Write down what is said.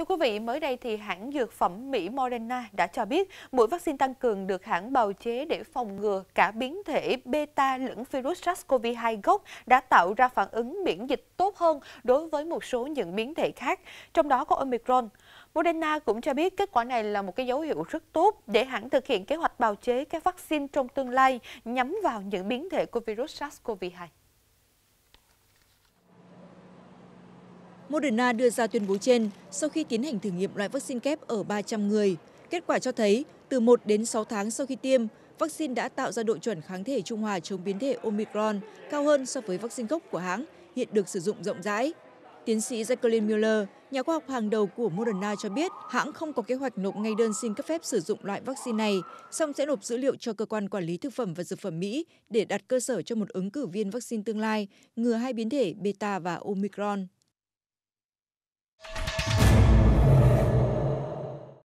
Thưa quý vị, mới đây thì hãng dược phẩm Mỹ Moderna đã cho biết mũi vaccine tăng cường được hãng bào chế để phòng ngừa cả biến thể beta lẫn virus SARS-CoV-2 gốc đã tạo ra phản ứng miễn dịch tốt hơn đối với một số những biến thể khác, trong đó có Omicron. Moderna cũng cho biết kết quả này là một cái dấu hiệu rất tốt để hãng thực hiện kế hoạch bào chế các vaccine trong tương lai nhắm vào những biến thể của virus SARS-CoV-2. Moderna đưa ra tuyên bố trên sau khi tiến hành thử nghiệm loại vaccine kép ở 300 người. Kết quả cho thấy, từ 1 đến 6 tháng sau khi tiêm, vaccine đã tạo ra độ chuẩn kháng thể trung hòa chống biến thể Omicron cao hơn so với vaccine gốc của hãng, hiện được sử dụng rộng rãi. Tiến sĩ Jacqueline Mueller, nhà khoa học hàng đầu của Moderna cho biết hãng không có kế hoạch nộp ngay đơn xin cấp phép sử dụng loại vaccine này, song sẽ nộp dữ liệu cho Cơ quan Quản lý Thực phẩm và Dược phẩm Mỹ để đặt cơ sở cho một ứng cử viên vaccine tương lai, ngừa hai biến thể Beta và Omicron.